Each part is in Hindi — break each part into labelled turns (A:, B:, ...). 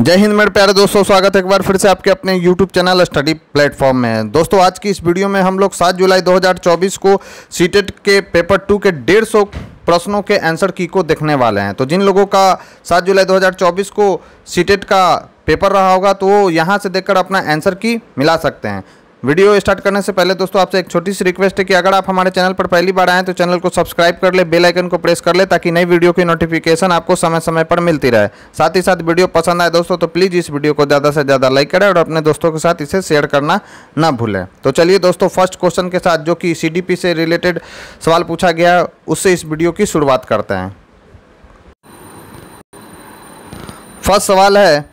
A: जय हिंद मेरे प्यारे दोस्तों स्वागत है एक बार फिर से आपके अपने YouTube चैनल स्टडी प्लेटफॉर्म में दोस्तों आज की इस वीडियो में हम लोग 7 जुलाई 2024 को सीटेट के पेपर टू के डेढ़ सौ प्रश्नों के आंसर की को देखने वाले हैं तो जिन लोगों का 7 जुलाई 2024 को सीटेट का पेपर रहा होगा तो वो यहाँ से देखकर अपना आंसर की मिला सकते हैं वीडियो स्टार्ट करने से पहले दोस्तों आपसे एक छोटी सी रिक्वेस्ट है कि अगर आप हमारे चैनल पर पहली बार आएँ तो चैनल को सब्सक्राइब कर ले बेल आइकन को प्रेस कर ले ताकि नई वीडियो की नोटिफिकेशन आपको समय समय पर मिलती रहे साथ ही साथ वीडियो पसंद आए दोस्तों तो प्लीज़ इस वीडियो को ज़्यादा से ज़्यादा लाइक करें और अपने दोस्तों के साथ इसे शेयर करना ना भूलें तो चलिए दोस्तों फर्स्ट क्वेश्चन के साथ जो कि सी से रिलेटेड सवाल पूछा गया उससे इस वीडियो की शुरुआत करते हैं फर्स्ट सवाल है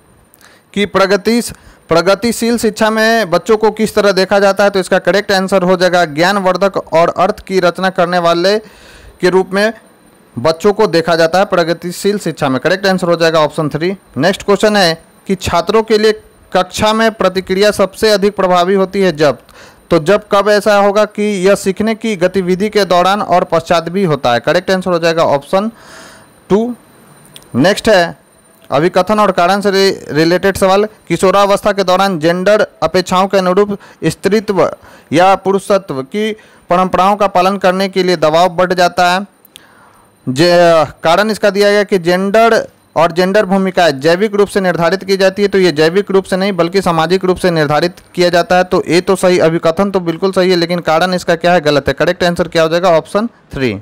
A: कि प्रगति प्रगतिशील शिक्षा में बच्चों को किस तरह देखा जाता है तो इसका करेक्ट आंसर हो जाएगा ज्ञानवर्धक और अर्थ की रचना करने वाले के रूप में बच्चों को देखा जाता है प्रगतिशील शिक्षा में करेक्ट आंसर हो जाएगा ऑप्शन थ्री नेक्स्ट क्वेश्चन है कि छात्रों के लिए कक्षा में प्रतिक्रिया सबसे अधिक प्रभावी होती है जब तो जब कब ऐसा होगा कि यह सीखने की गतिविधि के दौरान और पश्चात भी होता है करेक्ट आंसर हो जाएगा ऑप्शन टू नेक्स्ट है अभी कथन और कारण से रिलेटेड सवाल किशोरावस्था के दौरान जेंडर अपेक्षाओं के अनुरूप स्त्रीत्व या पुरुषत्व की परंपराओं का पालन करने के लिए दबाव बढ़ जाता है जे कारण इसका दिया गया कि जेंडर और जेंडर भूमिका जैविक रूप से निर्धारित की जाती है तो ये जैविक रूप से नहीं बल्कि सामाजिक रूप से निर्धारित किया जाता है तो ये तो सही अभी कथन तो बिल्कुल सही है लेकिन कारण इसका क्या है गलत है करेक्ट आंसर क्या हो जाएगा ऑप्शन थ्री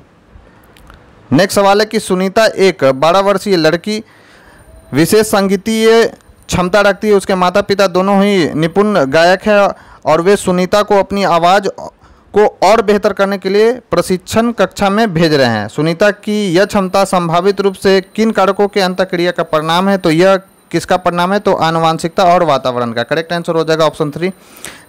A: नेक्स्ट सवाल है कि सुनीता एक बारह वर्षीय लड़की विशेष संगीतीय क्षमता रखती है उसके माता पिता दोनों ही निपुण गायक हैं और वे सुनीता को अपनी आवाज़ को और बेहतर करने के लिए प्रशिक्षण कक्षा में भेज रहे हैं सुनीता की यह क्षमता संभावित रूप से किन कारकों के अंतक्रिया का परिणाम है तो यह किसका परिणाम है तो आनुवांशिकता और वातावरण का करेक्ट आंसर हो जाएगा ऑप्शन थ्री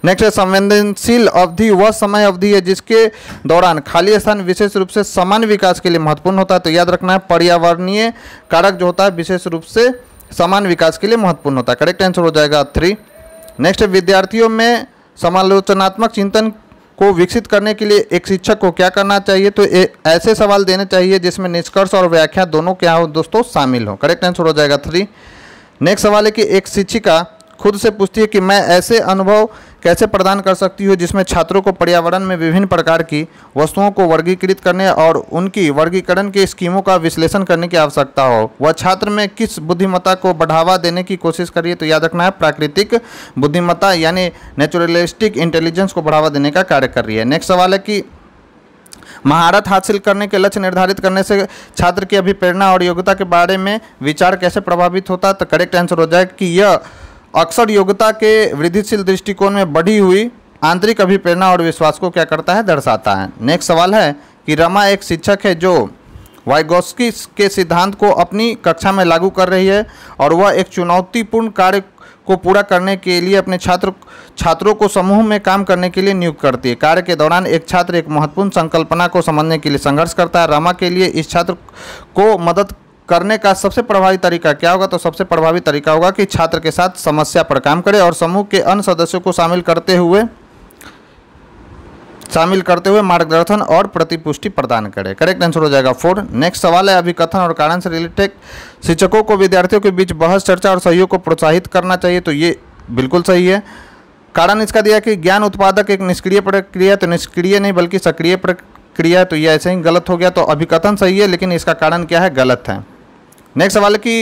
A: नेक्स्ट है संवेदनशील अवधि वह समय अवधि है जिसके दौरान खाली स्थान विशेष रूप से समान विकास के लिए महत्वपूर्ण होता है तो याद रखना है पर्यावरणीय कारक जो होता है विशेष रूप से समान विकास के लिए महत्वपूर्ण होता है करेक्ट आंसर हो जाएगा थ्री नेक्स्ट विद्यार्थियों में समालोचनात्मक चिंतन को विकसित करने के लिए एक शिक्षक को क्या करना चाहिए तो ए, ऐसे सवाल देने चाहिए जिसमें निष्कर्ष और व्याख्या दोनों क्या हो दोस्तों शामिल हो करेक्ट आंसर हो जाएगा थ्री नेक्स्ट सवाल है कि एक शिक्षिका खुद से पूछती है कि मैं ऐसे अनुभव कैसे प्रदान कर सकती हूँ जिसमें छात्रों को पर्यावरण में विभिन्न प्रकार की वस्तुओं को वर्गीकृत करने और उनकी वर्गीकरण की स्कीमों का विश्लेषण करने की आवश्यकता हो वह छात्र में किस बुद्धिमत्ता को बढ़ावा देने की कोशिश करिए तो याद रखना है प्राकृतिक बुद्धिमत्ता यानी नेचुरलिस्टिक इंटेलिजेंस को बढ़ावा देने का कार्य कर रही है नेक्स्ट सवाल है कि महारत हासिल करने के लक्ष्य निर्धारित करने से छात्र की अभिप्रेरणा और योग्यता के बारे में विचार कैसे प्रभावित होता तो करेक्ट आंसर हो जाएगा कि यह अक्सर योग्यता के वृद्धिशील दृष्टिकोण में बढ़ी हुई आंतरिक अभिप्रेरणा और विश्वास को क्या करता है दर्शाता है नेक्स्ट सवाल है कि रमा एक शिक्षक है जो वाइगोस्की के सिद्धांत को अपनी कक्षा में लागू कर रही है और वह एक चुनौतीपूर्ण कार्य को पूरा करने के लिए अपने छात्र छात्रों को समूह में काम करने के लिए नियुक्त करती है कार्य के दौरान एक छात्र एक महत्वपूर्ण संकल्पना को समझने के लिए संघर्ष करता है रामा के लिए इस छात्र को मदद करने का सबसे प्रभावी तरीका क्या होगा तो सबसे प्रभावी तरीका होगा कि छात्र के साथ समस्या पर काम करें और समूह के अन्य सदस्यों को शामिल करते हुए शामिल करते हुए मार्गदर्शन और प्रतिपुष्टि प्रदान करें करेक्ट आंसर हो जाएगा फोर नेक्स्ट सवाल है अभिकथन और कारण से रिलेटेड शिक्षकों को विद्यार्थियों के बीच बहस चर्चा और सहयोग को प्रोत्साहित करना चाहिए तो ये बिल्कुल सही है कारण इसका दिया कि ज्ञान उत्पादक एक निष्क्रिय प्रक्रिया तो निष्क्रिय नहीं बल्कि सक्रिय प्रक्रिया तो ये ऐसे ही गलत हो गया तो अभिकथन सही है लेकिन इसका कारण क्या है गलत है नेक्स्ट सवाल है कि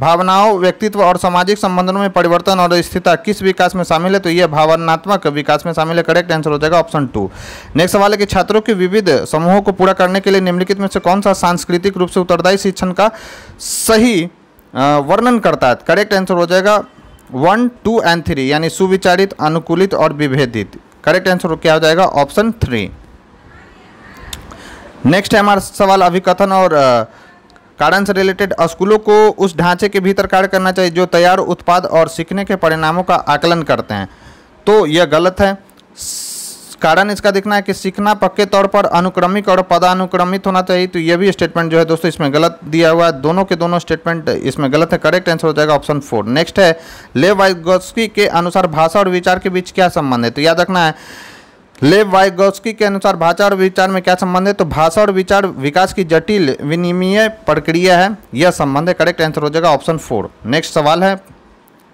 A: भावनाओं व्यक्तित्व और सामाजिक संबंधों में परिवर्तन और स्थिरता किस विकास में शामिल है तो यह भावनात्मक विकास में शामिल है करेक्ट आंसर हो जाएगा ऑप्शन टू नेक्स्ट सवाल है कि छात्रों के विविध समूहों को पूरा करने के लिए निम्नलिखित में से कौन सा सांस्कृतिक रूप से उत्तरदायी शिक्षण का सही वर्णन करता है करेक्ट आंसर हो जाएगा वन टू एंड थ्री यानी सुविचारित अनुकूलित और विभेदित करेक्ट आंसर क्या हो जाएगा ऑप्शन थ्री नेक्स्ट है हमारा सवाल अभिकथन और आ, कारण से रिलेटेड स्कूलों को उस ढांचे के भीतर कार्य करना चाहिए जो तैयार उत्पाद और सीखने के परिणामों का आकलन करते हैं तो यह गलत है कारण इसका देखना है कि सीखना पक्के तौर पर अनुक्रमिक और पदानुक्रमित होना चाहिए तो यह भी स्टेटमेंट जो है दोस्तों इसमें गलत दिया हुआ है दोनों के दोनों स्टेटमेंट इसमें गलत है करेक्ट आंसर हो जाएगा ऑप्शन फोर नेक्स्ट है लेवाइगोस्की वाइगोस्की के अनुसार भाषा और विचार के बीच क्या संबंध है तो याद रखना है लेव वाइगोस्की के अनुसार भाषा और विचार में क्या संबंध है तो भाषा और विचार विकास की जटिल विनिमय प्रक्रिया है यह संबंध है करेक्ट आंसर हो जाएगा ऑप्शन फोर नेक्स्ट सवाल है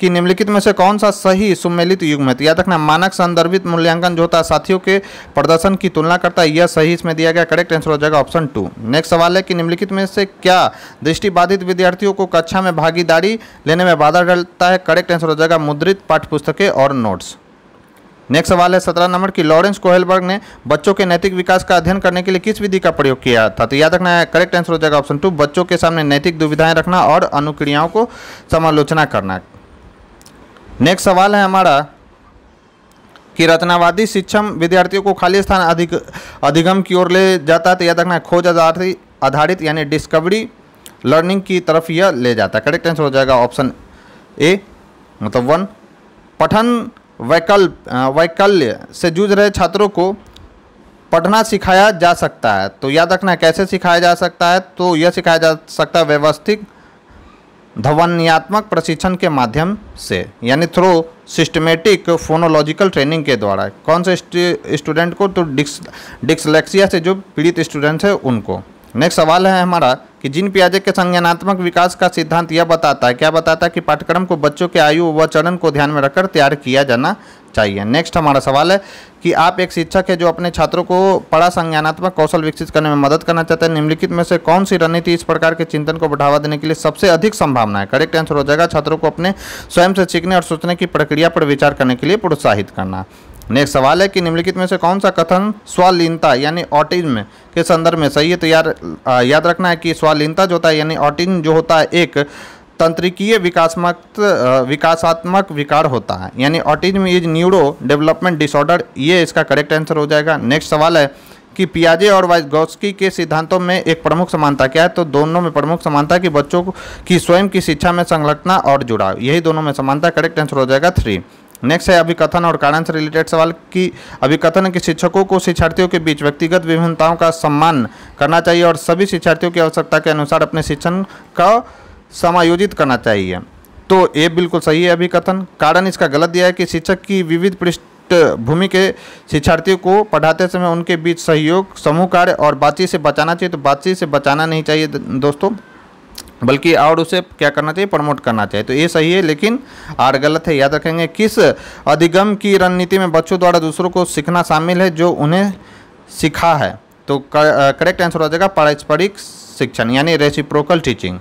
A: कि निम्नलिखित में से कौन सा सही सुमेलित युग्म है तो याद रखना मानक संदर्भित मूल्यांकन जो होता है साथियों के प्रदर्शन की तुलना करता है यह सही इसमें दिया गया करेक्ट आंसर हो जाएगा ऑप्शन टू नेक्स्ट सवाल है कि निम्नलिखित में से क्या दृष्टिबाधित विद्यार्थियों को कक्षा में भागीदारी लेने में बाधा डालता है करेक्ट आंसर हो जाएगा मुद्रित पाठ्यपुस्तकें और नोट्स नेक्स्ट सवाल है सत्रह नंबर की लॉरेंस कोहलबर्ग ने बच्चों के नैतिक विकास का अध्ययन करने के लिए किस विधि का प्रयोग किया था तो याद रखना है करेक्ट आंसर हो जाएगा ऑप्शन टू बच्चों के सामने नैतिक दुविधाएं रखना और अनुक्रियाओं को समालोचना करना नेक्स्ट सवाल है हमारा कि रचनावादी शिक्षम विद्यार्थियों को खाली स्थान अधिक अधिगम की ओर ले जाता है तो याद रखना है खोज आधारित आधारित यानी डिस्कवरी लर्निंग की तरफ यह ले जाता है करेक्ट आंसर हो जाएगा ऑप्शन ए मतलब वन पठन वैकल्प वैकल्य से जूझ रहे छात्रों को पढ़ना सिखाया जा सकता है तो याद रखना है कैसे सिखाया जा सकता है तो यह सिखाया जा सकता है व्यवस्थित ध्वनियात्मक प्रशिक्षण के माध्यम से यानी थ्रो सिस्टमेटिक फोनोलॉजिकल ट्रेनिंग के द्वारा कौन से स्टूडेंट को तो डिक्स डिक्सलेक्सिया से जो पीड़ित स्टूडेंट्स हैं उनको नेक्स्ट सवाल है हमारा कि जिन पियाजे के संज्ञानात्मक विकास का सिद्धांत यह बताता है क्या बताता है कि पाठ्यक्रम को बच्चों के आयु व चरण को ध्यान में रखकर तैयार किया जाना चाहिए नेक्स्ट हमारा सवाल है कि आप एक शिक्षक है जो अपने छात्रों को पढ़ा संज्ञानात्मक कौशल विकसित करने में मदद करना चाहते हैं निम्नलिखित में से कौन सी रणनीति इस प्रकार के चिंतन को बढ़ावा देने के लिए सबसे अधिक संभावना है करेक्ट आंसर हो जाएगा छात्रों को अपने स्वयं से सीखने और सोचने की प्रक्रिया पर विचार करने के लिए प्रोत्साहित करना नेक्स्ट सवाल है कि निम्नलिखित में से कौन सा कथन स्वालीनता यानी ऑटिज्म के संदर्भ में सही है तो यार याद रखना है कि स्वालीनता जो होता है यानी ऑटिज्म जो होता है एक तंत्रिकीय विकासमक विकासात्मक विकार होता है यानी autism is neuro development disorder ये इसका करेक्ट आंसर हो जाएगा नेक्स्ट सवाल है कि पियाजे और वाइजगोस्की के सिद्धांतों में एक प्रमुख समानता क्या है तो दोनों में प्रमुख समानता कि बच्चों की स्वयं की शिक्षा में संलग्नता और जुड़ाव यही दोनों में समानता करेक्ट आंसर हो जाएगा थ्री नेक्स्ट है अभिकथन और कारण से रिलेटेड सवाल कि अभिकथन के शिक्षकों को शिक्षार्थियों के बीच व्यक्तिगत विभिन्नताओं का सम्मान करना चाहिए और सभी शिक्षार्थियों की आवश्यकता के अनुसार अपने शिक्षण का समायोजित करना चाहिए तो ये बिल्कुल सही है अभिकथन कारण इसका गलत दिया है कि शिक्षक की विविध पृष्ठभूमि के शिक्षार्थियों को पढ़ाते समय उनके बीच सहयोग समूह कार्य और बातचीत से बचाना चाहिए तो बातचीत से बचाना नहीं चाहिए दोस्तों बल्कि और उसे क्या करना चाहिए प्रमोट करना चाहिए तो ये सही है लेकिन आर गलत है याद रखेंगे किस अधिगम की रणनीति में बच्चों द्वारा दूसरों को सीखना शामिल है जो उन्हें सीखा है तो करेक्ट आंसर हो जाएगा पारस्परिक शिक्षण यानी रेसिप्रोकल टीचिंग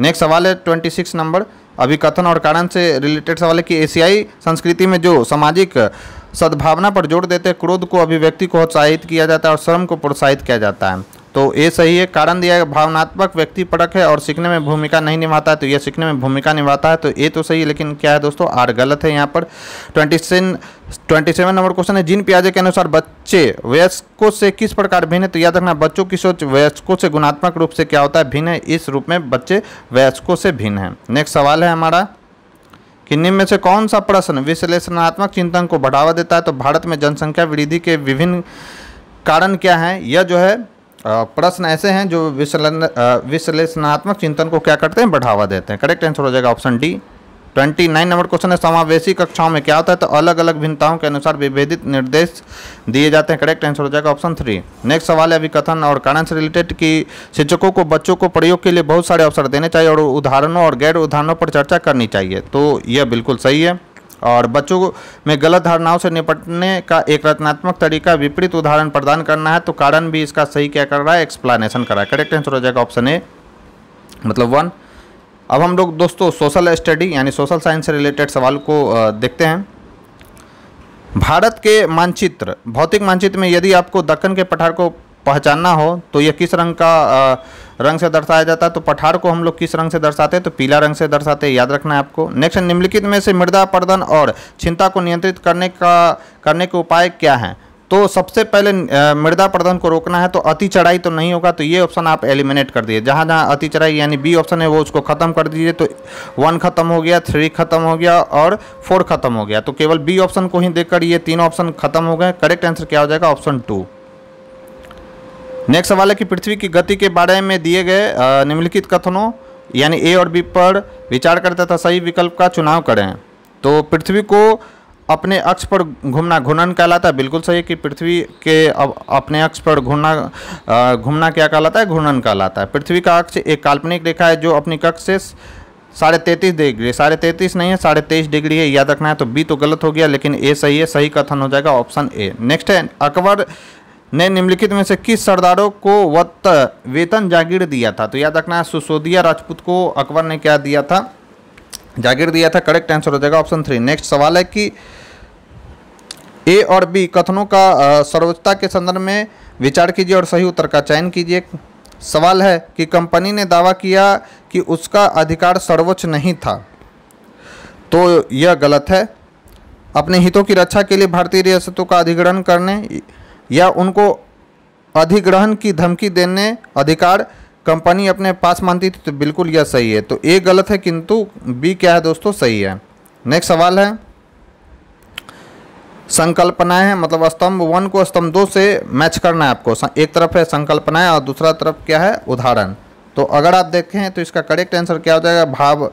A: नेक्स्ट सवाल है ट्वेंटी सिक्स नंबर अभी कथन और कारण से रिलेटेड सवाल है कि एशियाई संस्कृति में जो सामाजिक सद्भावना पर जोर देते हैं क्रोध को अभिव्यक्ति को उत्साहित किया जाता है और श्रम को प्रोत्साहित किया जाता है तो ये सही है कारण दिया है भावनात्मक व्यक्ति पटक है और सीखने में भूमिका नहीं निभाता है तो ये सीखने में भूमिका निभाता है तो ये तो सही है लेकिन क्या है दोस्तों आर गलत है यहाँ पर twenty twenty seven number question है जिन प्याजे के अनुसार बच्चे वयस्कों से किस प्रकार भिन्न है तो याद रखना बच्चों की सोच वयस्कों से गुणात्मक रूप से क्या होता है भिन्न है इस रूप में बच्चे वयस्कों से भिन्न है नेक्स्ट सवाल है हमारा कि निम्न से कौन सा प्रश्न विश्लेषणात्मक चिंतन को बढ़ावा देता है तो भारत में जनसंख्या वृद्धि के विभिन्न कारण क्या हैं यह जो है प्रश्न ऐसे हैं जो विश्लेषण विश्लेषणात्मक चिंतन को क्या करते हैं बढ़ावा देते हैं करेक्ट आंसर हो जाएगा option D twenty nine number question है समावेशी कक्षाओं में क्या होता है तो अलग अलग भिन्नताओं के अनुसार विभेदित निर्देश दिए जाते हैं करेक्ट आंसर हो जाएगा ऑप्शन थ्री नेक्स्ट सवाल है अभिकथन और कारण से रिलेटेड कि शिक्षकों को बच्चों को प्रयोग के लिए बहुत सारे अवसर देने चाहिए और उदाहरणों और गैर उदाहरणों पर चर्चा करनी चाहिए तो यह बिल्कुल सही है और बच्चों में गलत धारणाओं से निपटने का एक रचनात्मक तरीका विपरीत उदाहरण प्रदान करना है तो कारण भी इसका सही क्या कर रहा है एक्सप्लानेशन कर रहा है करेक्ट आंसर हो जाएगा ऑप्शन ए मतलब वन अब हम लोग दोस्तों सोशल स्टडी यानी सोशल साइंस से रिलेटेड सवाल को देखते हैं भारत के मानचित्र भौतिक मानचित्र में यदि आपको दक्कन के पठार को पहचानना हो तो यह किस रंग का आ, रंग से दर्शाया जाता है तो पठार को हम लोग किस रंग से दर्शाते हैं तो पीला रंग से दर्शाते हैं याद रखना है आपको नेक्स्ट निम्नलिखित में से मृदा प्रदन और चिंता को नियंत्रित करने का करने के उपाय क्या हैं तो सबसे पहले मृदा प्रदन को रोकना है तो अति चढ़ाई तो नहीं होगा तो ये ऑप्शन आप एलिमिनेट कर दिए जहाँ जहाँ अति चढ़ाई यानी बी ऑप्शन है वो उसको ख़त्म कर दीजिए तो वन ख़त्म हो गया थ्री ख़त्म हो गया और फोर ख़त्म हो गया तो केवल बी ऑप्शन को ही देखकर ये तीन ऑप्शन खत्म हो गए करेक्ट आंसर क्या हो जाएगा ऑप्शन टू नेक्स्ट सवाल है कि पृथ्वी की गति के बारे में दिए गए निम्नलिखित कथनों यानी ए और बी पर विचार करते तथा तो सही विकल्प का चुनाव करें तो पृथ्वी को अपने अक्ष पर घूमना घूर्णन कहलाता है बिल्कुल सही है कि पृथ्वी के अब अपने अक्ष पर घूमना घूमना क्या कहलाता है घूर्णन कहलाता है पृथ्वी का अक्ष एक काल्पनिक रेखा है जो अपनी कक्ष से साढ़े तैंतीस डिग्री साढ़े तैंतीस नहीं है साढ़े तेईस डिग्री है याद रखना है तो बी तो गलत हो गया लेकिन ए सही है सही कथन हो जाएगा ऑप्शन ए नेक्स्ट है अकबर ने निम्नलिखित में से किस सरदारों को वत वेतन जागीर दिया था तो याद रखना है सुसोदिया राजपूत को अकबर ने क्या दिया था जागीर दिया था करेक्ट आंसर हो जाएगा ऑप्शन थ्री नेक्स्ट सवाल है कि ए और बी कथनों का सर्वोच्चता के संदर्भ में विचार कीजिए और सही उत्तर का चयन कीजिए सवाल है कि कंपनी ने दावा किया कि उसका अधिकार सर्वोच्च नहीं था तो यह गलत है अपने हितों की रक्षा के लिए भारतीय रियासतों का अधिग्रहण करने या उनको अधिग्रहण की धमकी देने अधिकार कंपनी अपने पास मानती थी तो बिल्कुल यह सही है तो ए गलत है किंतु बी क्या है दोस्तों सही है नेक्स्ट सवाल है संकल्पनाएं हैं मतलब स्तंभ वन को स्तंभ दो से मैच करना है आपको एक तरफ है संकल्पनाएं और दूसरा तरफ क्या है उदाहरण तो अगर आप देखें तो इसका करेक्ट आंसर क्या हो जाएगा भाव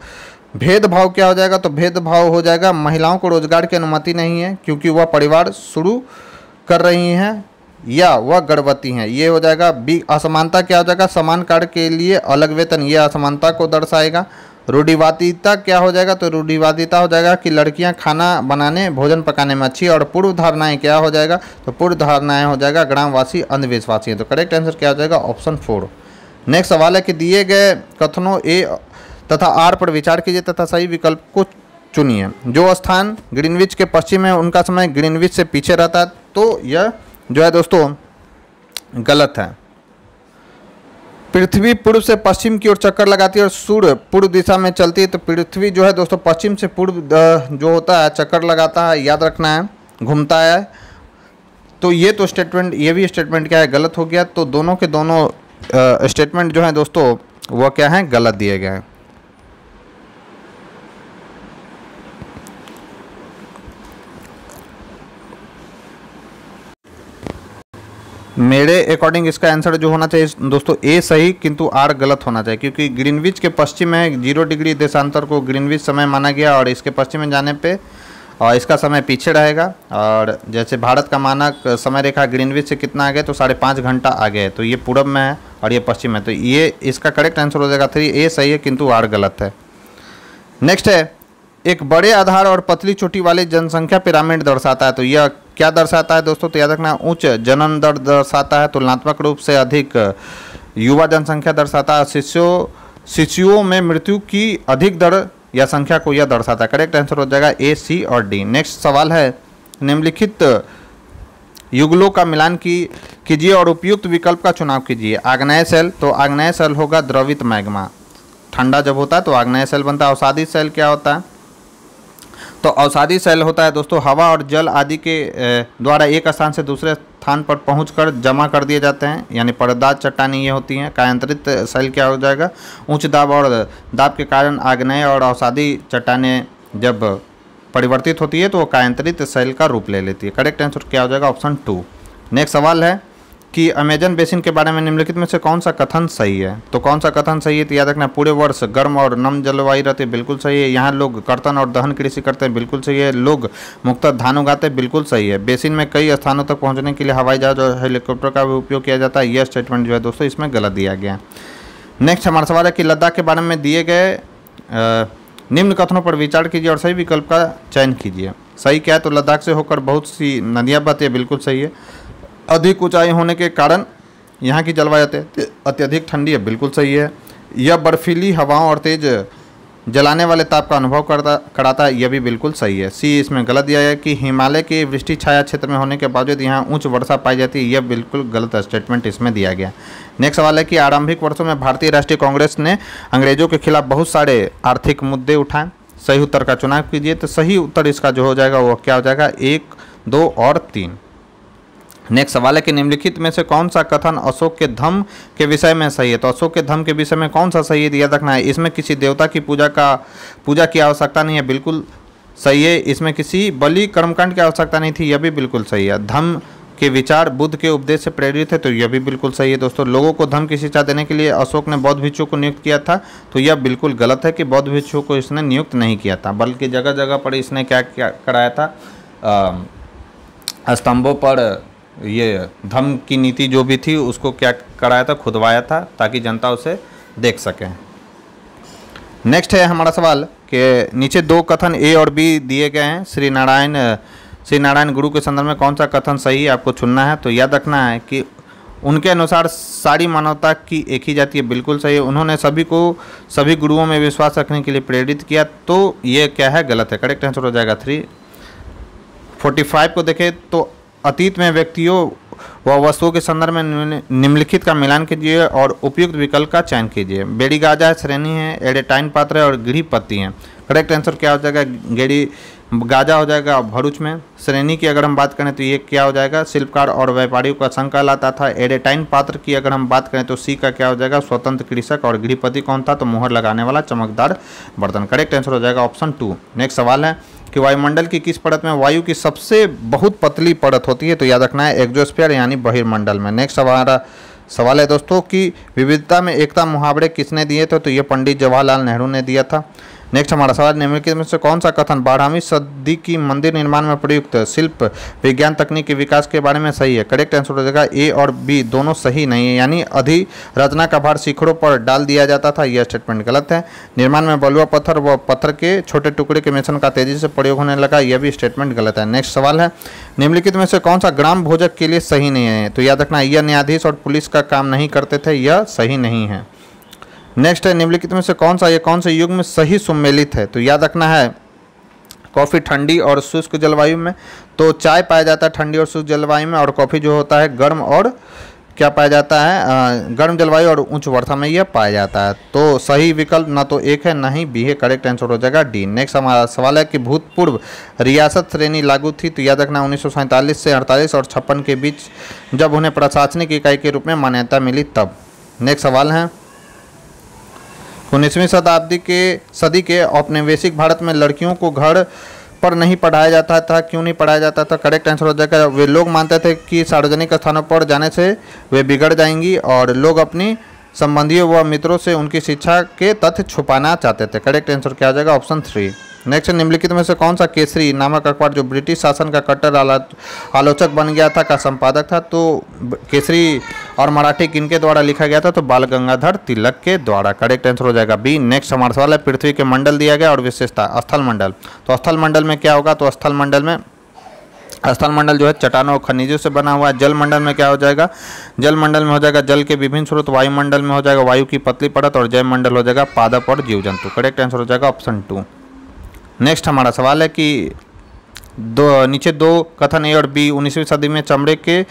A: भेदभाव क्या हो जाएगा तो भेदभाव हो जाएगा महिलाओं को रोजगार की अनुमति नहीं है क्योंकि वह परिवार शुरू कर रही हैं या वह गर्भवती हैं ये हो जाएगा बी असमानता क्या हो जाएगा समान कार्य के लिए अलग वेतन यह असमानता को दर्शाएगा रूढ़िवादिता क्या हो जाएगा तो रूढ़िवादिता हो जाएगा कि लड़कियां खाना बनाने भोजन पकाने में अच्छी और पूर्व धारणाएं क्या हो जाएगा तो पूर्व धारणाएं हो जाएगा ग्रामवासी अंधविश्वासी तो करेक्ट आंसर क्या हो जाएगा ऑप्शन फोर नेक्स्ट सवाल है कि दिए गए कथनों ए तथा आर पर विचार कीजिए तथा सही विकल्प को चुनिए जो स्थान ग्रीनविच के पश्चिम है उनका समय ग्रीनविच से पीछे रहता है तो यह जो है दोस्तों गलत है पृथ्वी पूर्व से पश्चिम की ओर चक्कर लगाती है और सूर्य पूर्व दिशा में चलती है तो पृथ्वी जो है दोस्तों पश्चिम से पूर्व जो होता है चक्कर लगाता है याद रखना है घूमता है तो ये तो स्टेटमेंट ये भी स्टेटमेंट क्या है गलत हो गया तो दोनों के दोनों स्टेटमेंट जो है दोस्तों वह क्या है गलत दिए गए हैं मेरे अकॉर्डिंग इसका आंसर जो होना चाहिए दोस्तों ए सही किंतु आर गलत होना चाहिए क्योंकि ग्रीनविच के पश्चिम में जीरो डिग्री देशांतर को ग्रीनविच समय माना गया और इसके पश्चिम में जाने पे और इसका समय पीछे रहेगा और जैसे भारत का मानक समय रेखा ग्रीनविच से कितना आगे तो साढ़े पाँच घंटा आगे है तो ये पूर्व में है और ये पश्चिम में तो ये इसका करेक्ट आंसर हो जाएगा थ्री ए सही है किंतु आर गलत है नेक्स्ट है एक बड़े आधार और पतली चोटी वाले जनसंख्या पिरामिड दर्शाता है तो यह क्या दर्शाता है दोस्तों तो याद रखना उच्च जनन दर दर्शाता है तुलनात्मक रूप से अधिक युवा जनसंख्या दर्शाता है शिशुओं शिशुओं में मृत्यु की अधिक दर या संख्या को यह दर्शाता है करेक्ट आंसर हो जाएगा ए सी और डी नेक्स्ट सवाल है निम्नलिखित युगलों का मिलान की कीजिए और उपयुक्त विकल्प का चुनाव कीजिए आग्नेय सेल तो आग्नेय सेल होगा द्रवित मैग्मा ठंडा जब होता है तो आग्नेय सेल बनता है अवसादी सेल क्या होता है तो अवसादी शैल होता है दोस्तों हवा और जल आदि के द्वारा एक स्थान से दूसरे स्थान पर पहुंचकर जमा कर दिए जाते हैं यानी परदाद चट्टानी ये होती हैं कायांतरित शैल क्या हो जाएगा उच्च दाब और दाब के कारण आग्नेय और अवसादी चट्टाने जब परिवर्तित होती है तो वो कायांतरित शैल का रूप ले लेती है करेक्ट आंसर क्या हो जाएगा ऑप्शन टू नेक्स्ट सवाल है कि अमेजन बेसिन के बारे में निम्नलिखित में से कौन सा कथन सही है तो कौन सा कथन सही है तो याद रखना पूरे वर्ष गर्म और नम जलवायु रहती है बिल्कुल सही है यहाँ लोग कर्तन और दहन कृषि करते हैं बिल्कुल सही है लोग मुक्त धान उगाते हैं बिल्कुल सही है बेसिन में कई स्थानों तक पहुँचने के लिए हवाई जहाज और हेलीकॉप्टर का भी उपयोग किया जाता है यह स्टेटमेंट जो है दोस्तों इसमें गलत दिया गया नेक्स्ट हमारा सवाल है कि लद्दाख के बारे में दिए गए निम्न कथनों पर विचार कीजिए और सही विकल्प का चयन कीजिए सही क्या है तो लद्दाख से होकर बहुत सी नदियाँ बहती है बिल्कुल सही है अधिक ऊंचाई होने के कारण यहाँ की जलवायु अत्यधिक ठंडी है बिल्कुल सही है यह बर्फीली हवाओं और तेज़ जलाने वाले ताप का अनुभव करता कराता है यह भी बिल्कुल सही है सी इसमें गलत दिया है कि हिमालय की वृष्टि छाया क्षेत्र में होने के बावजूद यहाँ ऊंच वर्षा पाई जाती है यह बिल्कुल गलत स्टेटमेंट इसमें दिया गया नेक्स्ट सवाल है कि आरंभिक वर्षों में भारतीय राष्ट्रीय कांग्रेस ने अंग्रेजों के खिलाफ बहुत सारे आर्थिक मुद्दे उठाए सही उत्तर का चुनाव कीजिए तो सही उत्तर इसका जो हो जाएगा वह क्या हो जाएगा एक दो और तीन नेक्स्ट सवाल है कि निम्नलिखित में से कौन सा कथन अशोक के धम के विषय में सही है तो अशोक के धम के विषय में कौन सा सही है याद रखना है इसमें किसी देवता की पूजा का पूजा की आवश्यकता नहीं है बिल्कुल सही है इसमें किसी बलि कर्मकांड की आवश्यकता नहीं थी यह भी बिल्कुल सही है धम के विचार बुद्ध के उपदेश से प्रेरित है तो यह भी बिल्कुल सही है दोस्तों लोगों को धम की शिक्षा देने के लिए अशोक ने बौद्ध भिक्षु को नियुक्त किया था तो यह बिल्कुल गलत है कि बौद्ध भिक्षु को इसने नियुक्त नहीं किया था बल्कि जगह जगह पर इसने क्या, क्या कराया था स्तंभों पर ये धम की नीति जो भी थी उसको क्या कराया था खुदवाया था ताकि जनता उसे देख सकें नेक्स्ट है हमारा सवाल कि नीचे दो कथन ए और बी दिए गए हैं श्री नारायण श्री नारायण गुरु के संदर्भ में कौन सा कथन सही है आपको चुनना है तो याद रखना है कि उनके अनुसार सारी मानवता की एक ही जाती है बिल्कुल सही है उन्होंने सभी को सभी गुरुओं में विश्वास रखने के लिए प्रेरित किया तो ये क्या है गलत है करेक्ट आंसर हो जाएगा थ्री फोर्टी फाइव को देखें तो अतीत में व्यक्तियों व वस्तुओं के संदर्भ में निम्नलिखित का मिलान कीजिए और उपयुक्त विकल्प का चयन कीजिए बेडी गाजा श्रेणी है एडेटाइन पात्र है और गृह पत्ती है करेक्ट आंसर क्या हो जाएगा गेड़ी गाजा हो जाएगा भरूच में श्रेणी की अगर हम बात करें तो ये क्या हो जाएगा शिल्पकार और व्यापारियों का संघ कहलाता था एडेटाइन पात्र की अगर हम बात करें तो सी का क्या हो जाएगा स्वतंत्र कृषक और गृहपति कौन था तो मोहर लगाने वाला चमकदार बर्तन करेक्ट आंसर हो जाएगा ऑप्शन टू नेक्स्ट सवाल है कि वायुमंडल की किस परत में वायु की सबसे बहुत पतली परत होती है तो याद रखना है एग्जोस्फियर यानी बहिर्मंडल में नेक्स्ट हमारा सवाल है दोस्तों कि विविधता में एकता मुहावरे किसने दिए थे तो ये पंडित जवाहरलाल नेहरू ने दिया था नेक्स्ट हमारा सवाल निम्नलिखित में से कौन सा कथन बारहवीं सदी की मंदिर निर्माण में प्रयुक्त शिल्प विज्ञान तकनीक के विकास के बारे में सही है करेक्ट आंसर हो जाएगा ए और बी दोनों सही नहीं है यानी अधि रचना का भार शिखरों पर डाल दिया जाता था यह स्टेटमेंट गलत है निर्माण में बलुआ पत्थर व पत्थर के छोटे टुकड़े के मिशन का तेजी से प्रयोग होने लगा यह भी स्टेटमेंट गलत है नेक्स्ट सवाल है निम्नलिखित में से कौन सा ग्राम भोजक के लिए सही नहीं है तो याद रखना यह न्यायाधीश और पुलिस का काम नहीं करते थे यह सही नहीं है नेक्स्ट है निम्नलिखित में से कौन सा या कौन से युग में सही सम्मिलित है तो याद रखना है कॉफ़ी ठंडी और शुष्क जलवायु में तो चाय पाया जाता है ठंडी और शुष्क जलवायु में और कॉफ़ी जो होता है गर्म और क्या पाया जाता है गर्म जलवायु और उच्च वर्षा में यह पाया जाता है तो सही विकल्प ना तो एक है ना ही बी है करेक्ट आंसर हो जाएगा डी नेक्स्ट हमारा सवाल है कि भूतपूर्व रियासत श्रेणी लागू थी तो याद रखना उन्नीस से अड़तालीस और छप्पन के बीच जब उन्हें प्रशासनिक इकाई के रूप में मान्यता मिली तब नेक्स्ट सवाल है उन्नीसवीं शताब्दी के सदी के औपनिवेशिक भारत में लड़कियों को घर पर नहीं पढ़ाया जाता था क्यों नहीं पढ़ाया जाता था करेक्ट आंसर हो जाएगा वे लोग मानते थे कि सार्वजनिक स्थानों पर जाने से वे बिगड़ जाएंगी और लोग अपनी संबंधियों व मित्रों से उनकी शिक्षा के तथ्य छुपाना चाहते थे करेक्ट आंसर क्या हो जाएगा ऑप्शन थ्री नेक्स्ट निम्नलिखित में से कौन सा केसरी नामक अखबार जो ब्रिटिश शासन का कट्टर आलोचक बन गया था का संपादक था तो केसरी और मराठी किनके द्वारा लिखा गया था तो बाल गंगाधर तिलक के द्वारा करेक्ट आंसर हो जाएगा बी नेक्स्ट हमारा सवाल है पृथ्वी के मंडल दिया गया और विशेषता स्थल मंडल तो स्थल मंडल में क्या होगा तो स्थल मंडल में स्थल मंडल जो है चट्टानों और खनिजों से बना हुआ है जल मंडल में क्या हो जाएगा जल मंडल में हो जाएगा जल के विभिन्न स्रोत वायुमंडल में हो जाएगा वायु की पतली पड़त और जैव मंडल हो जाएगा पादप और जीव जंतु करेक्ट आंसर हो जाएगा ऑप्शन टू नेक्स्ट हमारा सवाल है कि दो नीचे दो कथन ए और बी उन्नीसवीं सदी में चमड़े के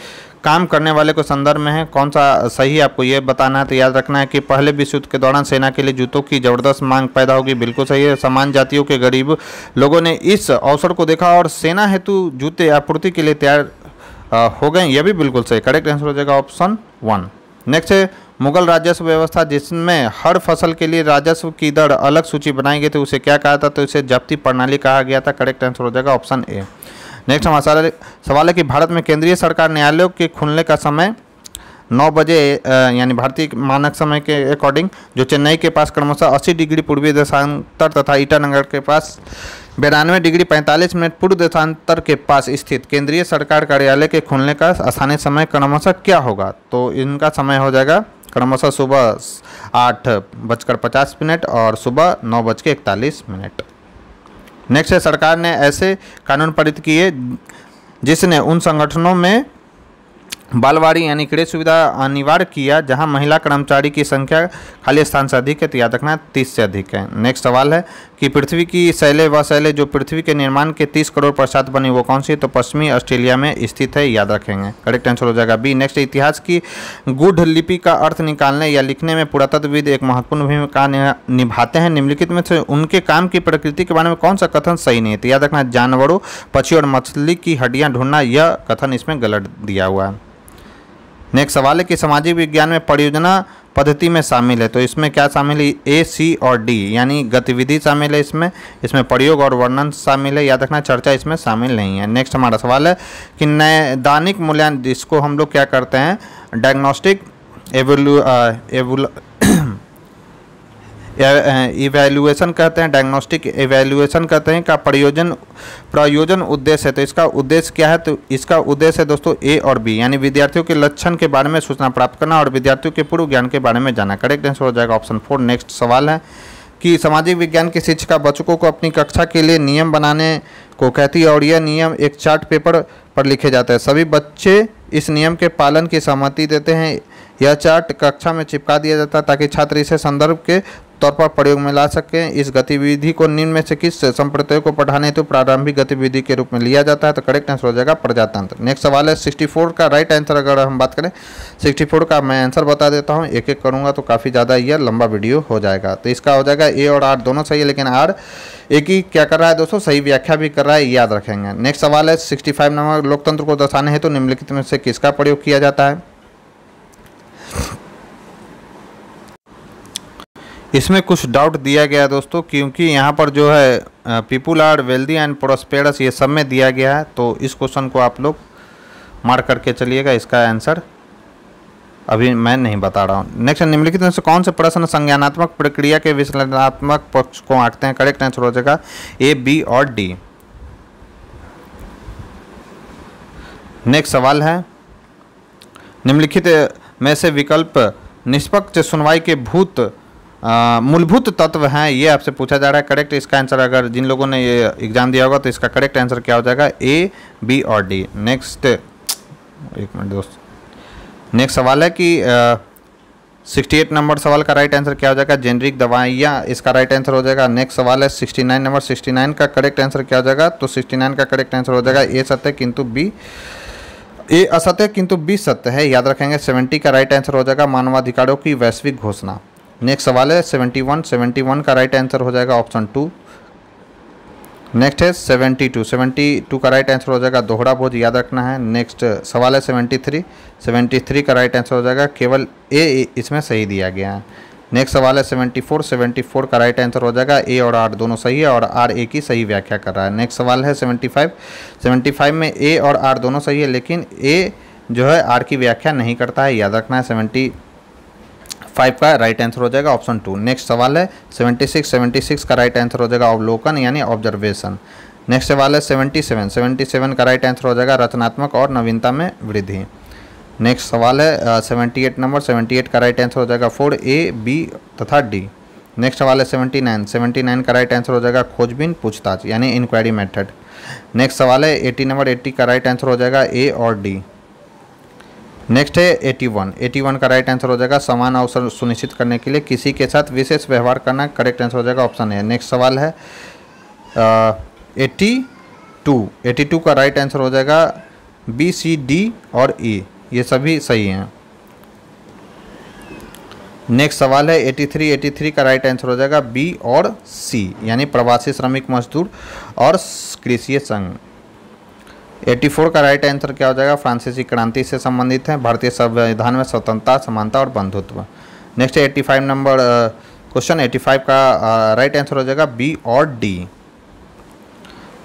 A: काम करने वाले को संदर्भ में है कौन सा सही आपको ये बताना है तो याद रखना है कि पहले विश्व युद्ध के दौरान सेना के लिए जूतों की ज़बरदस्त मांग पैदा होगी बिल्कुल सही है समान जातियों के गरीब लोगों ने इस अवसर को देखा और सेना हेतु जूते आपूर्ति के लिए तैयार हो गए यह भी बिल्कुल सही करेक्ट आंसर हो जाएगा ऑप्शन वन नेक्स्ट है मुगल राजस्व व्यवस्था जिसमें हर फसल के लिए राजस्व की दर अलग सूची बनाई गई थी उसे क्या कहा था तो इसे जब्ती प्रणाली कहा गया था करेक्ट आंसर हो जाएगा ऑप्शन ए नेक्स्ट हमारा सवाल है कि भारत में केंद्रीय सरकार न्यायालयों के खुलने का समय नौ बजे यानी भारतीय मानक समय के अकॉर्डिंग जो चेन्नई के पास क्रमशः अस्सी डिग्री पूर्वी देशांतर तथा ईटानगर के पास बिरानवे डिग्री पैंतालीस मिनट पूर्व देशांतर के पास स्थित केंद्रीय सरकार कार्यालय के खुलने का आसानी समय क्रमशः क्या होगा तो इनका समय हो जाएगा क्रमशः सुबह आठ बजकर पचास मिनट और सुबह नौ बज के इकतालीस मिनट नेक्स्ट है सरकार ने ऐसे कानून पारित किए जिसने उन संगठनों में बालवाड़ी यानी क्रेज सुविधा अनिवार्य किया जहां महिला कर्मचारी की संख्या खाली स्थान से अधिक है तो याद रखना तीस से अधिक है नेक्स्ट सवाल है कि पृथ्वी की शैले व शैले जो पृथ्वी के निर्माण के तीस करोड़ पश्चात बनी वो कौन सी तो पश्चिमी ऑस्ट्रेलिया में स्थित है याद रखेंगे करेक्ट आंसर हो जाएगा बी नेक्स्ट इतिहास की गुढ़ लिपि का अर्थ निकालने या लिखने में पुरातत्वविद एक महत्वपूर्ण भूमिका निभाते हैं निम्नलिखित में से उनके काम की प्रकृति के बारे में कौन सा कथन सही नहीं है तो याद रखना जानवरों पक्षी और मछली की हड्डियाँ ढूंढना यह कथन इसमें गलत दिया हुआ है नेक्स्ट सवाल है कि सामाजिक विज्ञान में परियोजना पद्धति में शामिल है तो इसमें क्या शामिल है ए सी और डी यानी गतिविधि शामिल है इसमें इसमें प्रयोग और वर्णन शामिल है याद रखना चर्चा इसमें शामिल नहीं है नेक्स्ट हमारा सवाल है कि नैदानिक मूल्यांकन जिसको हम लोग क्या करते हैं डायग्नोस्टिक एवोल्यू इवेल्युएसन कहते हैं डायग्नोस्टिक इवेल्युएसन कहते हैं का प्रयोजन प्रयोजन उद्देश्य है तो इसका उद्देश्य क्या है तो इसका उद्देश्य है दोस्तों ए और बी यानी विद्यार्थियों के लक्षण के बारे में सूचना प्राप्त करना और विद्यार्थियों के पूर्व ज्ञान के बारे में जाना करेक्ट आंसर हो जाएगा ऑप्शन फोर नेक्स्ट सवाल है कि सामाजिक विज्ञान की शिक्षिका बच्चों को अपनी कक्षा के लिए नियम बनाने को कहती है और यह नियम एक चार्ट पेपर पर लिखे जाते हैं सभी बच्चे इस नियम के पालन की सहमति देते हैं यह चार्ट कक्षा में चिपका दिया जाता है ताकि छात्र इसे संदर्भ के तौर पर प्रयोग में ला सकते हैं इस गतिविधि को निम्न में से किस संप्रदाय को पढ़ाने हेतु तो प्रारंभिक गतिविधि के रूप में लिया जाता है तो करेक्ट आंसर हो जाएगा प्रजातंत्र नेक्स्ट सवाल है सिक्सटी फोर का राइट आंसर अगर हम बात करें सिक्सटी फोर का मैं आंसर बता देता हूँ एक एक करूँगा तो काफ़ी ज़्यादा यह लंबा वीडियो हो जाएगा तो इसका हो जाएगा ए और आर दोनों सही है लेकिन आर एक ही क्या कर रहा है दोस्तों सही व्याख्या भी कर रहा है याद रखेंगे नेक्स्ट सवाल है सिक्सटी फाइव नंबर लोकतंत्र को दर्शाने हेतु तो निम्नलिखित में से किसका प्रयोग किया जाता है इसमें कुछ डाउट दिया गया है दोस्तों क्योंकि यहाँ पर जो है people are wealthy and prosperous ये सब में दिया गया है तो इस क्वेश्चन को आप लोग मार्क करके चलिएगा इसका आंसर अभी मैं नहीं बता रहा हूँ नेक्स्ट निम्नलिखित में से कौन से प्रश्न संज्ञानात्मक प्रक्रिया के विश्लेषणात्मक पक्ष को आंकते हैं करेक्ट आंसर हो जाएगा ए बी और डी नेक्स्ट सवाल है निम्नलिखित में से विकल्प निष्पक्ष सुनवाई के भूत मूलभूत तत्व हैं ये आपसे पूछा जा रहा है करेक्ट इसका आंसर अगर जिन लोगों ने ये एग्जाम दिया होगा तो इसका करेक्ट आंसर क्या हो जाएगा ए बी और डी नेक्स्ट एक मिनट दोस्त नेक्स्ट सवाल है कि सिक्सटी एट नंबर सवाल का राइट आंसर क्या हो जाएगा जेनरिक दवाइयाँ इसका राइट आंसर हो जाएगा नेक्स्ट सवाल है sixty nine number sixty nine का करेक्ट आंसर क्या हो जाएगा तो सिक्सटी नाइन का करेक्ट आंसर हो जाएगा ए सत्य किंतु बी ए असत्य किंतु बी सत्य है याद रखेंगे सेवेंटी का राइट आंसर हो जाएगा मानवाधिकारों की वैश्विक घोषणा नेक्स्ट सवाल है सेवेंटी वन सेवेंटी वन का राइट आंसर हो जाएगा ऑप्शन टू नेक्स्ट है सेवेंटी टू सेवेंटी टू का राइट आंसर हो जाएगा दोहरा बोझ याद रखना है नेक्स्ट सवाल है सेवेंटी थ्री सेवेंटी थ्री का राइट आंसर हो जाएगा केवल ए इसमें सही दिया गया है नेक्स्ट सवाल है सेवेंटी फोर सेवेंटी फोर का राइट आंसर हो जाएगा ए और आर दोनों सही है और आर ए की सही व्याख्या कर रहा है नेक्स्ट सवाल है सेवेंटी फाइव सेवेंटी फाइव में ए और आर दोनों सही है लेकिन ए जो है आर की व्याख्या नहीं करता है याद रखना है सेवेंटी फाइव का राइट आंसर हो जाएगा ऑप्शन टू नेक्स्ट सवाल है सेवेंटी सिक्स सेवेंटी सिक्स का राइट आंसर हो जाएगा अवलोकन यानी ऑब्जर्वेशन नेक्स्ट सवाल है सेवेंटी सेवन सेवेंटी सेवन का राइट आंसर हो जाएगा रचनात्मक और नवीनता में वृद्धि नेक्स्ट सवाल है seventy eight number seventy eight का राइट आंसर हो जाएगा फोर ए बी तथा डी नेक्स्ट सवाल है सेवेंटी नाइन सेवेंटी नाइन का राइट आंसर हो जाएगा खोजबीन पूछताछ यानी इंक्वायरी मेथड नेक्स्ट सवाल है एटी नंबर एट्टी का राइट आंसर हो जाएगा ए और डी नेक्स्ट है 81 81 का राइट आंसर हो जाएगा समान अवसर सुनिश्चित करने के लिए किसी के साथ विशेष व्यवहार करना करेक्ट आंसर हो जाएगा ऑप्शन ए नेक्स्ट सवाल है एटी टू एटी टू का राइट आंसर हो जाएगा बी सी डी और ई e. ये सभी सही हैं नेक्स्ट सवाल है 83 83 का राइट आंसर हो जाएगा बी और सी यानी प्रवासी श्रमिक मजदूर और कृषि संघ 84 का राइट आंसर क्या हो जाएगा फ्रांसीसी क्रांति e. से संबंधित है भारतीय संविधान में स्वतंत्रता समानता और बंधुत्व नेक्स्ट है 85 नंबर क्वेश्चन 85 का राइट आंसर हो जाएगा बी और डी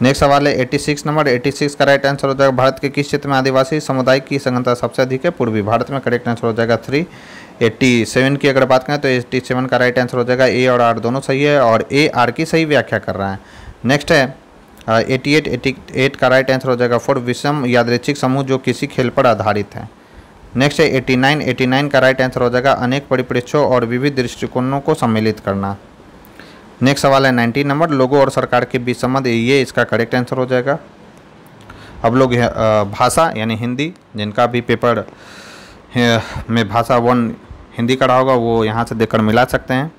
A: नेक्स्ट सवाल है 86 नंबर 86 का राइट आंसर हो जाएगा भारत के किस क्षेत्र में आदिवासी समुदाय की संघनता सबसे अधिक है पूर्वी भारत में करेक्ट आंसर हो जाएगा थ्री 87 की अगर बात करें तो 87 का राइट आंसर हो जाएगा ए और आर दोनों सही है और ए आर की सही व्याख्या कर रहा है नेक्स्ट है एटी एट एटी एट का राइट आंसर हो जाएगा फोर विषम यादृच्छिक समूह जो किसी खेल पर आधारित है नेक्स्ट है एटी नाइन एटी नाइन का राइट आंसर हो जाएगा अनेक परिप्रेक्ष्यों और विविध दृष्टिकोणों को सम्मिलित करना नेक्स्ट सवाल है नाइनटीन नंबर लोगों और सरकार के बीच संबंध ये इसका करेक्ट आंसर हो जाएगा अब लोग भाषा यानी हिंदी जिनका भी पेपर में भाषा वन हिंदी रहा होगा वो यहाँ से देखकर मिला सकते हैं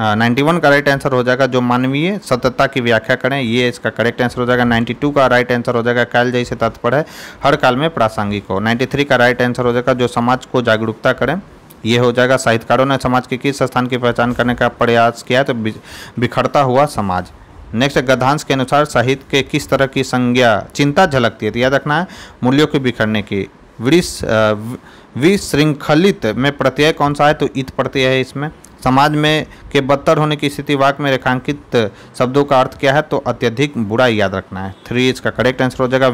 A: नाइन्टी वन का राइट आंसर हो जाएगा जो मानवीय सत्यता की व्याख्या करें ये इसका करेक्ट आंसर हो जाएगा नाइन्टी टू का राइट आंसर हो जाएगा काल जैसे तत्पर है हर काल में प्रासंगिक हो नाइन्टी थ्री का राइट आंसर हो जाएगा जो समाज को जागरूकता करें ये हो जाएगा साहित्यकारों ने समाज के किस स्थान की पहचान करने का प्रयास किया तो बिखरता हुआ समाज नेक्स्ट गद्धांश के अनुसार साहित्य के किस तरह की संज्ञा चिंता झलकती है तो याद रखना है मूल्यों के बिखरने की विश्रृंखलित में प्रत्यय कौन सा है तो इत प्रत्यय है इसमें समाज में के बदतर होने की स्थिति वाक में रेखांकित शब्दों का अर्थ क्या है तो अत्यधिक बुरा याद रखना है थ्री इसका करेक्ट आंसर हो जाएगा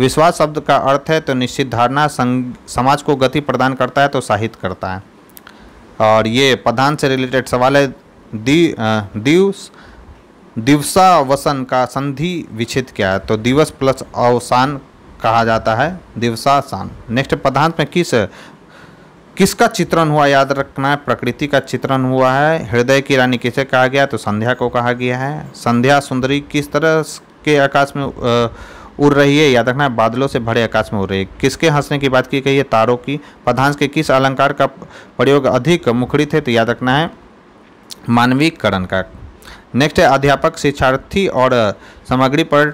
A: विश्वास शब्द का अर्थ है तो निश्चित धारणा समाज को गति प्रदान करता है तो साहित्य करता है और ये प्रधान से रिलेटेड सवाल है दी दिवस दिवसावसन का संधि विच्छेद क्या है तो दिवस प्लस अवसान कहा जाता है दिवसासान नेक्स्ट पदार्थ में किस किसका चित्रण हुआ याद रखना है प्रकृति का चित्रण हुआ है हृदय की रानी किसे कहा गया तो संध्या को कहा गया है संध्या सुंदरी किस तरह के आकाश में उड़ रही है याद रखना है बादलों से भरे आकाश में उड़ रही है किसके हंसने की बात की गई है तारों की पदांश के किस अलंकार का प्रयोग अधिक मुखरित है तो याद रखना है मानवीकरण का नेक्स्ट है अध्यापक शिक्षार्थी और सामग्री पर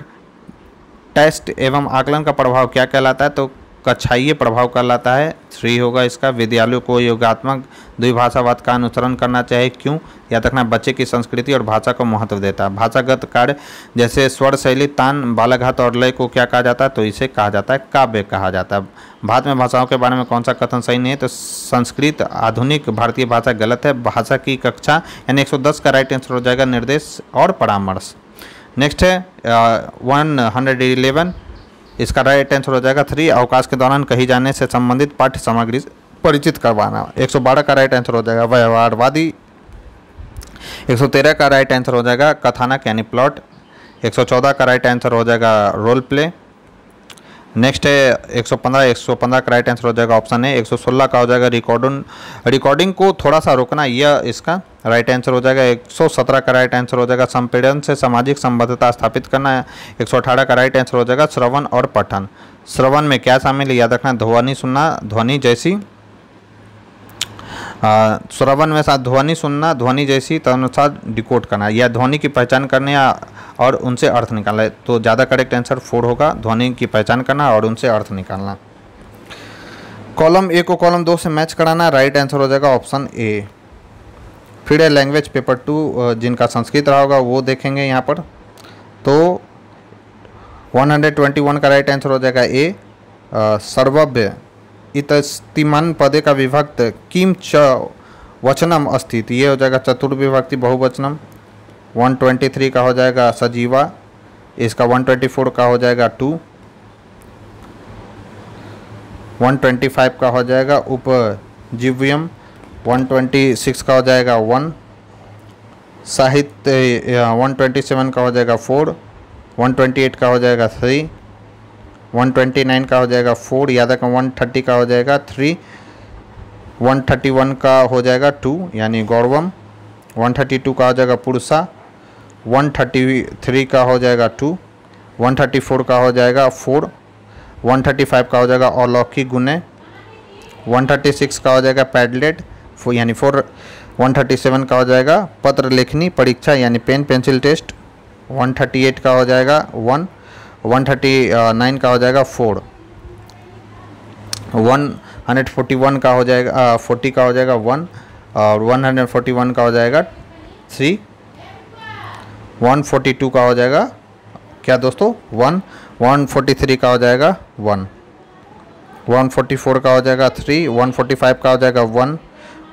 A: टेस्ट एवं आकलन का प्रभाव क्या कहलाता है तो कक्षाइय प्रभाव प्रभाव कहलाता है थ्री होगा इसका विद्यालयों को योगात्मक द्विभाषावाद का अनुसरण करना चाहिए क्यों या रखना बच्चे की संस्कृति और भाषा को महत्व देता है भाषागत कार्य जैसे स्वर शैली तान बालाघात और लय को क्या कहा जाता है तो इसे कहा जाता है काव्य कहा जाता है भारत में भाषाओं के बारे में कौन सा कथन सही नहीं है तो संस्कृत आधुनिक भारतीय भाषा गलत है भाषा की कक्षा यानी एक का राइट आंसर हो जाएगा निर्देश और परामर्श नेक्स्ट है वन हंड्रेड इलेवन इसका राइट आंसर हो जाएगा थ्री अवकाश के दौरान कही जाने से संबंधित पाठ्य सामग्री परिचित करवाना 112 का राइट आंसर हो जाएगा व्यवहारवादी 113 का राइट आंसर हो जाएगा कथानक यानी प्लॉट 114 का राइट आंसर हो जाएगा रोल प्ले नेक्स्ट है 115 115 का राइट आंसर हो जाएगा ऑप्शन है 116 का हो जाएगा रिकॉर्डिंग रिकॉर्डिंग को थोड़ा सा रोकना यह इसका राइट आंसर हो जाएगा 117 का राइट आंसर हो जाएगा संपीड़न से सामाजिक संबद्धता स्थापित करना है 118 का राइट आंसर हो जाएगा श्रवण और पठन श्रवण में क्या शामिल है याद रखना ध्वनि सुनना ध्वनि जैसी श्रवण हाँ, में साथ ध्वनि सुनना ध्वनि जैसी तदनुसार डिकोड करना या ध्वनि की पहचान करने या और उनसे अर्थ निकालना तो ज़्यादा करेक्ट आंसर फोर होगा ध्वनि की पहचान करना और उनसे अर्थ निकालना कॉलम ए को कॉलम दो से मैच कराना राइट आंसर हो जाएगा ऑप्शन ए फिर है लैंग्वेज पेपर टू जिनका संस्कृत रहा होगा वो देखेंगे यहाँ पर तो 121 का राइट आंसर हो जाएगा ए सर्वभ्य इतस्तिमान पदे का विभक्त किम च वचनम अस्थित तो ये हो जाएगा चतुर्विभक्ति बहुवचनम 123 का हो जाएगा सजीवा इसका 124 का हो जाएगा टू 125 का हो जाएगा उपजीव्यम 126 का हो जाएगा वन साहित्य 127 का हो जाएगा फोर 128 का हो जाएगा थ्री 129 का हो जाएगा फोर याद वन 130 का हो जाएगा थ्री 131 का हो जाएगा टू यानी गौरवम 132 का हो जाएगा पुरुषा 133 का हो जाएगा टू 134 का हो जाएगा फोर 135 का हो जाएगा अलौकिक गुने 136 का हो जाएगा पैडलेट फो, यानी फोर 137 का हो जाएगा पत्र लेखनी परीक्षा यानी पेन पेंसिल टेस्ट 138 का हो जाएगा वन वन थर्टी नाइन का हो जाएगा four one hundred forty one का हो जाएगा फोर्टी का हो जाएगा वन और वन हंड्रेड फोर्टी वन का हो जाएगा थ्री वन फोर्टी टू का हो जाएगा क्या दोस्तों वन वन फोर्टी थ्री का हो जाएगा वन वन फोर्टी फोर का हो जाएगा थ्री वन फोर्टी फाइव का हो जाएगा one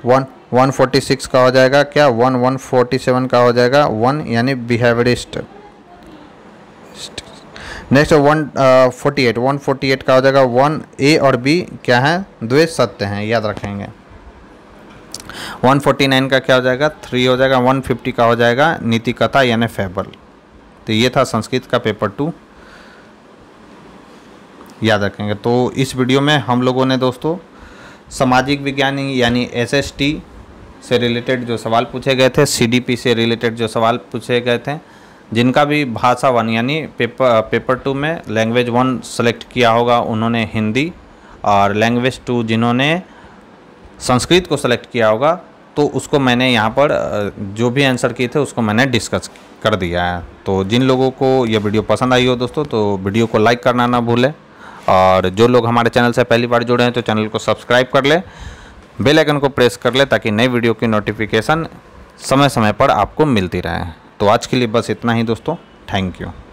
A: one one forty six का हो जाएगा क्या वन वन फोर्टी सेवन का हो जाएगा वन यानी behaviourist next one forty eight one forty eight का हो जाएगा वन ए और बी क्या है द्वे सत्य हैं याद रखेंगे वन फोर्टी नाइन का क्या हो जाएगा थ्री हो जाएगा वन फिफ्टी का हो जाएगा नीति कथा यानी फेबल तो ये था संस्कृत का पेपर टू याद रखेंगे तो इस वीडियो में हम लोगों ने दोस्तों सामाजिक विज्ञान यानी एस से रिलेटेड जो सवाल पूछे गए थे सी से रिलेटेड जो सवाल पूछे गए थे जिनका भी भाषा वन यानी पेपर पेपर टू में लैंग्वेज वन सेलेक्ट किया होगा उन्होंने हिंदी और लैंग्वेज टू जिन्होंने संस्कृत को सेलेक्ट किया होगा तो उसको मैंने यहाँ पर uh, जो भी आंसर किए थे उसको मैंने डिस्कस कर दिया है तो जिन लोगों को यह वीडियो पसंद आई हो दोस्तों तो वीडियो को लाइक करना ना भूलें और जो लोग हमारे चैनल से पहली बार जुड़े हैं तो चैनल को सब्सक्राइब कर लें बेल आइकन को प्रेस कर लें ताकि नई वीडियो की नोटिफिकेशन समय समय पर आपको मिलती रहे तो आज के लिए बस इतना ही दोस्तों थैंक यू